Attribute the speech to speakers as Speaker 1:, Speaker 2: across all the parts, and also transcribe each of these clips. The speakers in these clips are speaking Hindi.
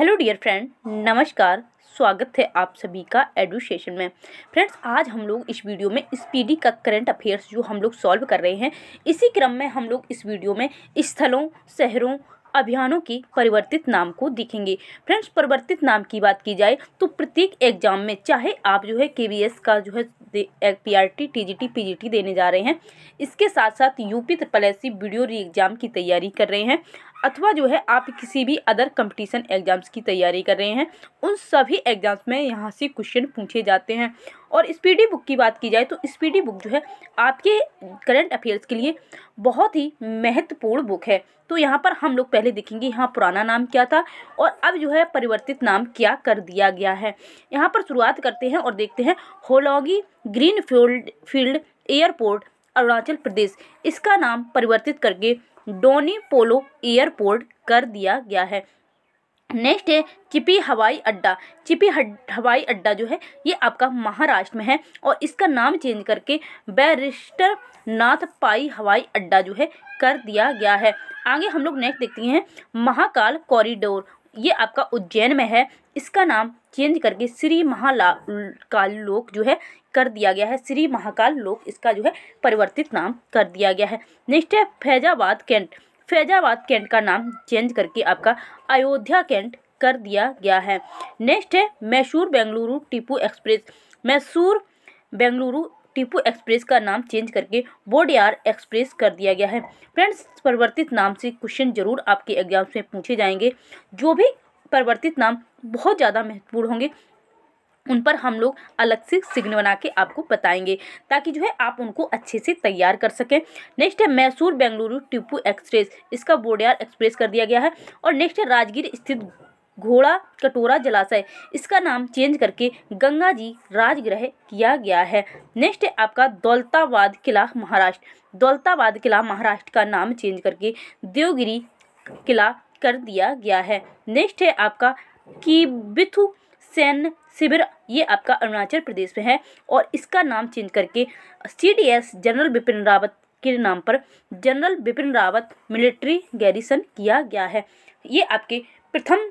Speaker 1: हेलो डियर फ्रेंड नमस्कार स्वागत है आप सभी का एडुकेशन में फ्रेंड्स आज हम लोग इस वीडियो में स्पीडी का करंट अफेयर्स जो हम लोग सॉल्व कर रहे हैं इसी क्रम में हम लोग इस वीडियो में स्थलों शहरों अभियानों की परिवर्तित नाम को देखेंगे फ्रेंड्स परिवर्तित नाम की बात की जाए तो प्रत्येक एग्जाम में चाहे आप जो है के का जो है P R T T G T P G T देने जा रहे हैं इसके साथ साथ UP triple S C video re exam की तैयारी कर रहे हैं अथवा जो है आप किसी भी अदर कंपटीशन एग्ज़ाम्स की तैयारी कर रहे हैं उन सभी एग्ज़ाम्स में यहाँ से क्वेश्चन पूछे जाते हैं और स्पीडी बुक की बात की जाए तो स्पीडी बुक जो है आपके करंट अफेयर्स के लिए बहुत ही महत्वपूर्ण बुक है तो यहाँ पर हम लोग पहले देखेंगे यहाँ पुराना नाम क्या था और अब जो है परिवर्तित नाम क्या कर दिया गया है यहाँ पर शुरुआत करते हैं और देखते हैं होलॉगी green field field airport Arunachal Pradesh इसका नाम परिवर्तित करके डोनी पोलो एयरपोर्ट कर दिया गया है नेक्स्ट है चिपी हवाई अड्डा चिपी हवाई अड्डा जो है ये आपका महाराष्ट्र में है और इसका नाम चेंज करके बैरिस्टर नाथ पाई हवाई अड्डा जो है कर दिया गया है आगे हम लोग नेक्स्ट देखते हैं महाकाल कॉरिडोर ये आपका उज्जैन में है इसका नाम चेंज करके श्री महाला काल लोक जो है कर दिया गया है श्री महाकाल लोक इसका जो है परिवर्तित नाम कर दिया गया है नेक्स्ट है फैजाबाद कैंट फैजाबाद कैंट का नाम चेंज करके आपका अयोध्या कैंट कर दिया गया है नेक्स्ट है मैसूर बेंगलुरु टीपू एक्सप्रेस मैसूर बेंगलुरु टीपू एक्सप्रेस का नाम चेंज करके बोडियार एक्सप्रेस कर दिया गया है फ्रेंड्स परिवर्तित नाम से क्वेश्चन जरूर आपके एग्जाम्स में पूछे जाएंगे जो भी परिवर्तित नाम बहुत ज़्यादा महत्वपूर्ण होंगे उन पर हम लोग अलग से सिग्न बना के आपको बताएंगे ताकि जो है आप उनको अच्छे से तैयार कर सकें नेक्स्ट है मैसूर बेंगलुरु टिपू एक्सप्रेस इसका बोडियार एक्सप्रेस कर दिया गया है और नेक्स्ट है राजगीर स्थित घोड़ा कटोरा जलाशय इसका नाम चेंज करके गंगा जी राजगृह किया गया है नेक्स्ट है आपका दौलताबाद किला महाराष्ट्र दौलताबाद किला महाराष्ट्र का नाम चेंज करके देवगिरी किला कर दिया गया है नेक्स्ट है आपका की सैन्य शिविर ये आपका अरुणाचल प्रदेश में है और इसका नाम चेंज करके सी जनरल बिपिन रावत के नाम पर general Bipin Rawat military garrison किया गया है ये आपके प्रथम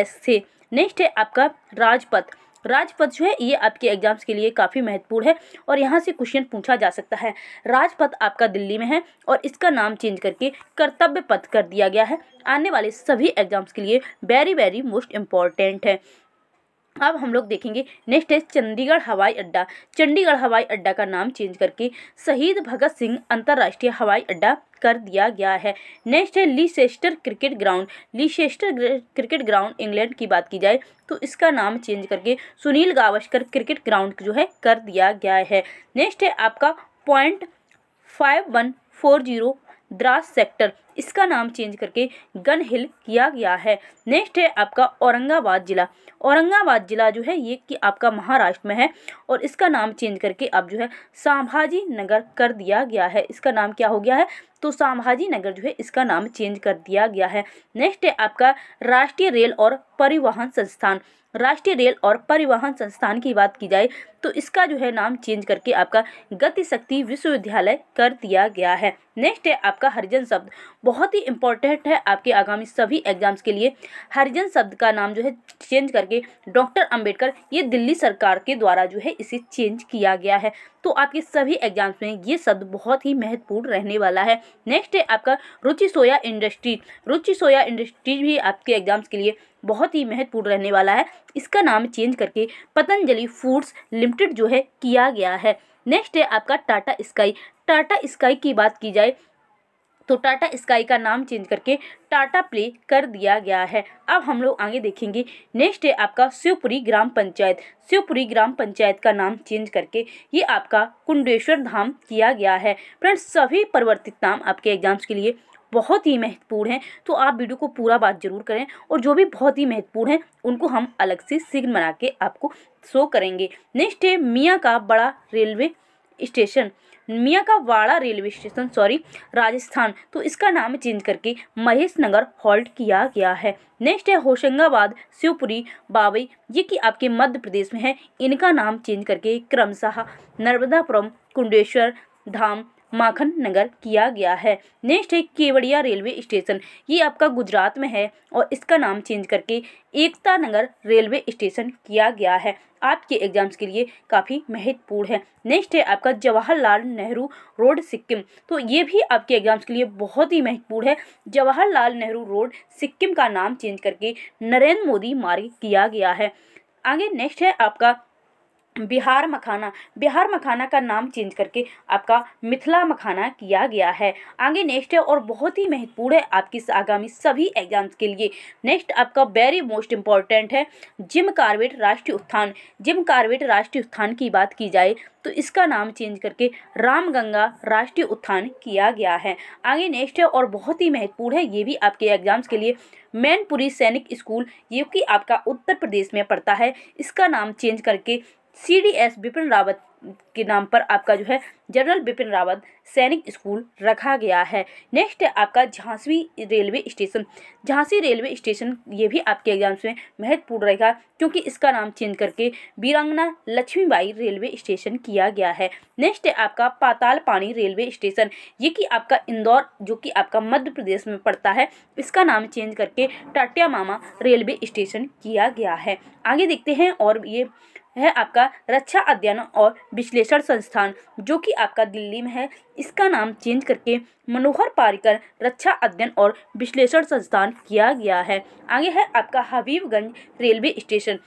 Speaker 1: एस थे नेक्स्ट है आपका राजपथ राजपथ जो है ये आपके एग्जाम्स के लिए काफ़ी महत्वपूर्ण है और यहाँ से क्वेश्चन पूछा जा सकता है राजपथ आपका दिल्ली में है और इसका नाम चेंज करके कर्तव्य पथ कर दिया गया है आने वाले सभी एग्जाम्स के लिए वेरी वेरी मोस्ट इम्पॉर्टेंट है अब हम लोग देखेंगे नेक्स्ट है चंडीगढ़ हवाई अड्डा चंडीगढ़ हवाई अड्डा का नाम चेंज करके शहीद भगत सिंह अंतर्राष्ट्रीय हवाई अड्डा कर दिया गया है नेक्स्ट है Leicester cricket ground Leicester cricket ground England की बात की जाए तो इसका नाम चेंज करके सुनील गावस्कर क्रिकेट ग्राउंड जो है कर दिया गया है नेक्स्ट है आपका point five one four zero Dras sector इसका नाम चेंज करके गन हिल किया गया है नेक्स्ट है आपका औरंगाबाद ज़िला औरंगाबाद ज़िला जो है ये कि आपका महाराष्ट्र में है और इसका नाम चेंज करके अब जो है संभाजी नगर कर दिया गया है इसका नाम क्या हो गया है तो संभाजी नगर जो है इसका नाम चेंज कर दिया गया है नेक्स्ट है आपका राष्ट्रीय रेल और परिवहन संस्थान राष्ट्रीय रेल और परिवहन संस्थान की बात की जाए तो इसका जो है नाम चेंज करके आपका गति शक्ति विश्वविद्यालय कर दिया गया है नेक्स्ट है आपका हरिजन शब्द बहुत ही इंपॉर्टेंट है आपके आगामी सभी एग्जाम्स के लिए हरिजन शब्द का नाम जो है चेंज करके डॉक्टर अंबेडकर ये दिल्ली सरकार के द्वारा जो है इसे चेंज किया गया है तो आपके सभी एग्जाम्स में ये शब्द बहुत ही महत्वपूर्ण रहने वाला है नेक्स्ट है आपका रुचि सोया इंडस्ट्रीज रुचि सोया इंडस्ट्रीज भी आपके एग्जाम्स के लिए बहुत ही महत्वपूर्ण रहने वाला है इसका नाम चेंज करके पतंजलि फूड्स लिमिटेड अटेम्प्टेड जो है किया गया है नेक्स्ट है आपका टाटा स्काई टाटा स्काई की बात की जाए तो टाटा स्काई का नाम चेंज करके टाटा प्ले कर दिया गया है अब हम लोग आगे देखेंगे नेक्स्ट है आपका शिवपुरी ग्राम पंचायत शिवपुरी ग्राम पंचायत का नाम चेंज करके ये आपका कुंडेश्वर धाम किया गया है फ्रेंड्स सभी परिवर्तित नाम आपके एग्जाम्स के लिए बहुत ही महत्वपूर्ण है तो आप वीडियो को पूरा बात जरूर करें और जो भी बहुत ही महत्वपूर्ण है उनको हम अलग से सिग्न बना के आपको शो करेंगे नेक्स्ट है मियाँ का बड़ा रेलवे स्टेशन मियाँ का वाड़ा रेलवे स्टेशन सॉरी राजस्थान तो इसका नाम चेंज करके महेश नगर हॉल्ट किया गया है नेक्स्ट है होशंगाबाद शिवपुरी बाबई ये कि आपके मध्य प्रदेश में है इनका नाम चेंज करके क्रमशाह नर्मदापुरम कुंडेश्वर धाम माखन नगर किया गया है नेक्स्ट है केवड़िया रेलवे स्टेशन ये आपका गुजरात में है और इसका नाम चेंज करके एकता नगर रेलवे स्टेशन किया गया है आपके एग्जाम्स के लिए काफ़ी महत्वपूर्ण है नेक्स्ट है आपका जवाहरलाल नेहरू रोड सिक्किम तो ये भी आपके एग्जाम्स के लिए बहुत ही महत्वपूर्ण है जवाहरलाल नेहरू रोड सिक्किम का नाम चेंज करके नरेंद्र मोदी मार्ग किया गया है आगे नेक्स्ट है आपका बिहार मखाना बिहार मखाना का नाम चेंज करके आपका मिथिला मखाना किया गया है आगे नेक्स्ट है और बहुत ही महत्वपूर्ण है आपकी आगामी सभी एग्जाम्स के लिए नेक्स्ट आपका वेरी मोस्ट इम्पॉर्टेंट है जिम कार्बेट राष्ट्रीय उत्थान जिम कार्बेट राष्ट्रीय उत्थान की बात की जाए तो इसका नाम चेंज करके रामगंगा राष्ट्रीय उत्थान किया गया है आगे नेक्स्ट है और बहुत ही महत्वपूर्ण है ये भी आपके एग्जाम्स के लिए मैनपुरी सैनिक स्कूल ये कि आपका उत्तर प्रदेश में पड़ता है इसका नाम चेंज करके सीडीएस बिपिन रावत के नाम पर आपका जो है जनरल बिपिन रावत सैनिक स्कूल रखा गया है नेक्स्ट है आपका Jhansi railway station Jhansi railway station ये भी आपके एग्जाम्स में महत्वपूर्ण रहेगा क्योंकि इसका नाम चेंज करके बीरंगना लक्ष्मीबाई रेलवे स्टेशन किया गया है नेक्स्ट है आपका पाताल पानी रेलवे स्टेशन ये कि आपका इंदौर जो कि आपका मध्य प्रदेश में पड़ता है इसका नाम चेंज करके टाटिया मामा रेलवे स्टेशन किया गया है आगे देखते हैं और ये है आपका रक्षा अध्ययन और विश्लेषण संस्थान जो कि आपका दिल्ली में है इसका नाम चेंज करके मनोहर पारिकर रक्षा अध्ययन और विश्लेषण संस्थान किया गया है आगे है आपका हबीबगंज रेलवे स्टेशन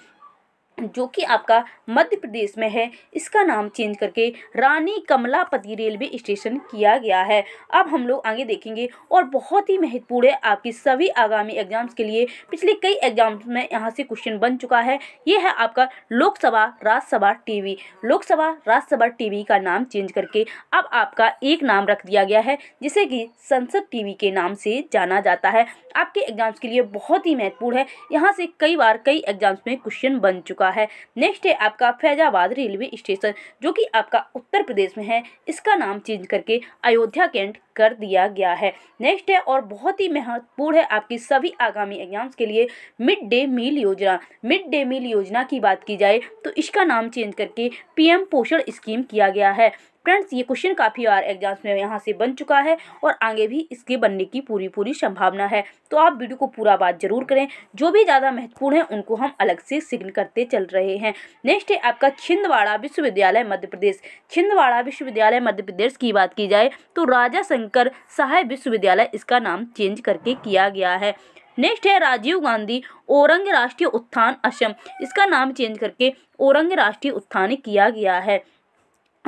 Speaker 1: जो कि आपका मध्य प्रदेश में है इसका नाम चेंज करके रानी कमलापति रेलवे स्टेशन किया गया है अब हम लोग आगे देखेंगे और बहुत ही महत्वपूर्ण है आपकी सभी आगामी एग्जाम्स के लिए पिछले कई एग्जाम्स में यहाँ से क्वेश्चन बन चुका है ये है आपका लोकसभा राज्यसभा टीवी लोकसभा राज्यसभा टीवी का नाम चेंज करके अब आपका एक नाम रख दिया गया है जिसे कि संसद टीवी के नाम से जाना जाता है आपके एग्जाम्स के लिए बहुत ही महत्वपूर्ण है यहाँ से कई बार कई एग्जाम्स में क्वेश्चन बन चुका हुआ है नेक्स्ट है आपका फैजाबाद रेलवे स्टेशन जो कि आपका उत्तर प्रदेश में है इसका नाम चेंज करके अयोध्या कैंट कर दिया गया है नेक्स्ट है और बहुत ही महत्वपूर्ण है आपकी सभी आगामी एग्जाम्स के लिए मिड डे मील योजना मिड डे मील योजना की बात की जाए तो इसका नाम चेंज करके पीएम पोषण स्कीम किया गया है फ्रेंड्स ये क्वेश्चन काफ़ी बार एग्जाम्स में यहाँ से बन चुका है और आगे भी इसके बनने की पूरी पूरी संभावना है तो आप वीडियो को पूरा बात जरूर करें जो भी ज़्यादा महत्वपूर्ण है उनको हम अलग से सिग्न करते चल रहे हैं नेक्स्ट है आपका छिंदवाड़ा विश्वविद्यालय मध्य प्रदेश छिंदवाड़ा विश्वविद्यालय मध्य प्रदेश की बात की जाए तो राजा शंकर सहाय विश्वविद्यालय इसका नाम चेंज करके किया गया है नेक्स्ट है राजीव गांधी औरंग राष्ट्रीय उत्थान असम इसका नाम चेंज करके औरंग राष्ट्रीय उत्थान किया गया है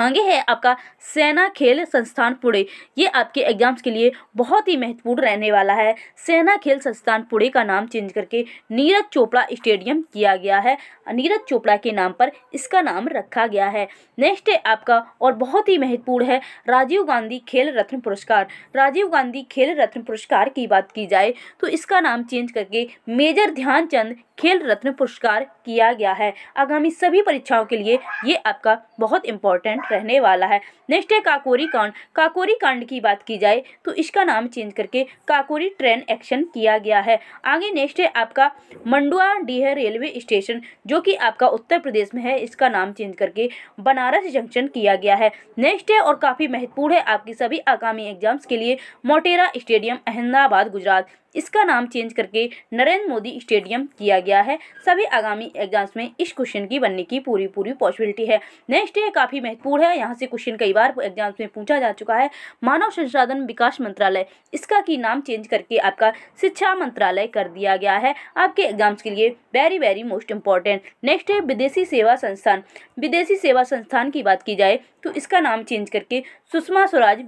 Speaker 1: आगे है आपका सेना खेल संस्थान पुणे ये आपके एग्जाम्स के लिए बहुत ही महत्वपूर्ण रहने वाला है सेना खेल संस्थान पुणे का नाम चेंज करके नीरज चोपड़ा स्टेडियम किया गया है नीरज चोपड़ा के नाम पर इसका नाम रखा गया है नेक्स्ट है आपका और बहुत ही महत्वपूर्ण है राजीव गांधी खेल रत्न पुरस्कार राजीव गांधी खेल रत्न पुरस्कार की बात की जाए तो इसका नाम चेंज करके मेजर ध्यानचंद खेल रत्न पुरस्कार किया गया है आगामी सभी परीक्षाओं के लिए ये आपका बहुत इंपॉर्टेंट रहने वाला है नेक्स्ट है काकोरी कांड काकोरी कांड की बात की जाए तो इसका नाम चेंज करके काकोरी ट्रेन एक्शन किया गया है आगे नेक्स्ट है आपका मंडुआ डीह रेलवे स्टेशन जो कि आपका उत्तर प्रदेश में है इसका नाम चेंज करके बनारस जंक्शन किया गया है नेक्स्ट है और काफ़ी महत्वपूर्ण है आपकी सभी आगामी एग्जाम्स के लिए मोटेरा स्टेडियम अहमदाबाद गुजरात इसका नाम चेंज करके नरेंद्र मोदी स्टेडियम किया गया है सभी आगामी एग्जाम्स में इस क्वेश्चन की बनने की पूरी पूरी पॉसिबिलिटी है नेक्स्ट है काफ़ी महत्वपूर्ण है यहाँ से क्वेश्चन कई बार एग्जाम्स में पूछा जा चुका है मानव संसाधन विकास मंत्रालय इसका की नाम चेंज करके आपका शिक्षा मंत्रालय कर दिया गया है आपके एग्जाम्स के लिए very very most important next है विदेशी सेवा संस्थान विदेशी सेवा संस्थान की बात की जाए तो इसका नाम चेंज करके सुषमा स्वराज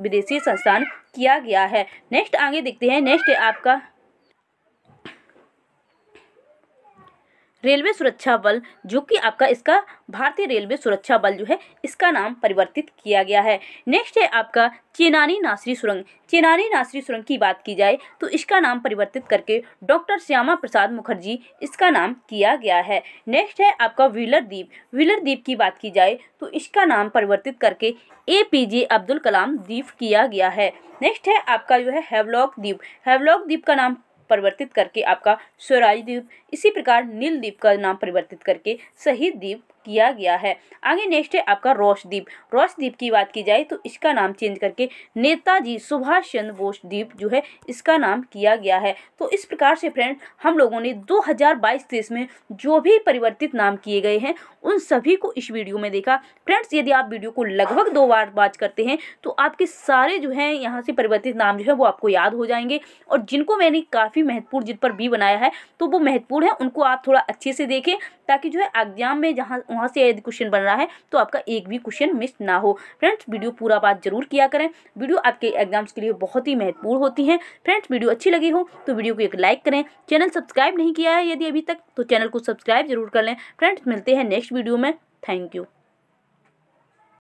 Speaker 1: विदेशी संस्थान किया गया है नेक्स्ट आगे देखते हैं नेक्स्ट आपका रेलवे सुरक्षा बल जो कि आपका इसका भारतीय रेलवे सुरक्षा बल जो है इसका नाम परिवर्तित किया गया है नेक्स्ट है आपका चेनानी नासरी सुरंग चेनानी नासरी सुरंग की बात की जाए तो इसका नाम परिवर्तित करके डॉक्टर श्यामा प्रसाद मुखर्जी इसका नाम किया गया है नेक्स्ट है आपका व्हीलर द्वीप व्हीलर द्वीप की बात की जाए तो इसका नाम परिवर्तित करके ए पी जे अब्दुल कलाम द्वीप किया गया है नेक्स्ट है आपका जो है हेवलॉक द्वीप हैवलॉक द्वीप का नाम परिवर्तित करके आपका स्वराज द्वीप इसी प्रकार नील द्वीप का नाम परिवर्तित करके शहीद द्वीप किया गया है आगे नेक्स्ट है आपका रोशदीप रोशदीप की बात की जाए तो इसका नाम चेंज करके नेताजी सुभाष चंद्र बोस द्वीप जो है इसका नाम किया गया है तो इस प्रकार से फ्रेंड हम लोगों ने दो हजार में जो भी परिवर्तित नाम किए गए हैं उन सभी को इस वीडियो में देखा फ्रेंड्स यदि आप वीडियो को लगभग दो बार बात करते हैं तो आपके सारे जो हैं यहाँ से परिवर्तित नाम जो है वो आपको याद हो जाएंगे और जिनको मैंने काफ़ी महत्वपूर्ण जिन पर बी बनाया है तो वो महत्वपूर्ण है उनको आप थोड़ा अच्छे से देखें ताकि जो है एग्जाम में जहाँ वहाँ से यदि क्वेश्चन बन रहा है तो आपका एक भी क्वेश्चन मिस ना हो फ्रेंड्स वीडियो पूरा बात जरूर किया करें वीडियो आपके एग्जाम्स के लिए बहुत ही महत्वपूर्ण होती है फ्रेंड्स वीडियो अच्छी लगी हो तो वीडियो को एक लाइक करें चैनल सब्सक्राइब नहीं किया है यदि अभी तक तो चैनल को सब्सक्राइब जरूर कर लें फ्रेंड्स मिलते हैं नेक्स्ट वीडियो में थैंक यू